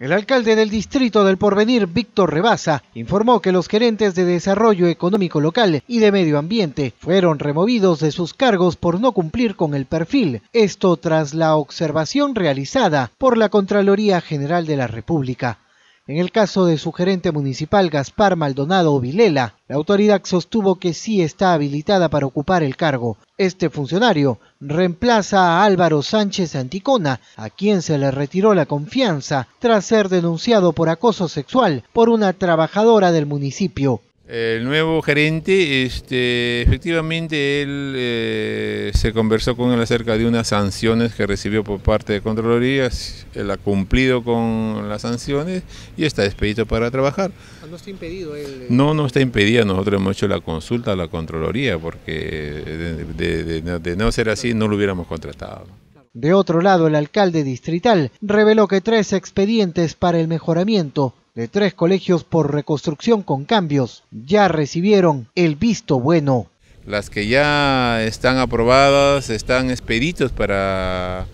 El alcalde del distrito del Porvenir, Víctor Rebaza, informó que los gerentes de desarrollo económico local y de medio ambiente fueron removidos de sus cargos por no cumplir con el perfil, esto tras la observación realizada por la Contraloría General de la República. En el caso de su gerente municipal Gaspar Maldonado Vilela, la autoridad sostuvo que sí está habilitada para ocupar el cargo. Este funcionario reemplaza a Álvaro Sánchez Anticona, a quien se le retiró la confianza tras ser denunciado por acoso sexual por una trabajadora del municipio. El nuevo gerente, este, efectivamente, él eh, se conversó con él acerca de unas sanciones que recibió por parte de Contraloría. Él ha cumplido con las sanciones y está despedido para trabajar. Ah, ¿No está impedido él? Eh? No, no está impedido. Nosotros hemos hecho la consulta a la Contraloría porque de, no ser así, no lo hubiéramos contratado. De otro lado, el alcalde distrital reveló que tres expedientes para el mejoramiento de tres colegios por reconstrucción con cambios ya recibieron el visto bueno. Las que ya están aprobadas están expeditos para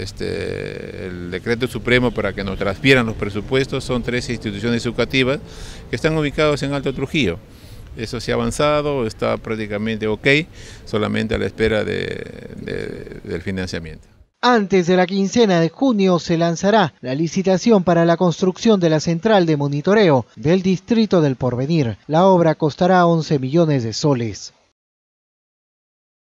este, el decreto supremo para que nos transfieran los presupuestos. Son tres instituciones educativas que están ubicadas en Alto Trujillo. Eso se ha avanzado, está prácticamente ok, solamente a la espera del financiamiento. Antes de la quincena de junio se lanzará la licitación para la construcción de la central de monitoreo del distrito del Porvenir. La obra costará 11 millones de soles.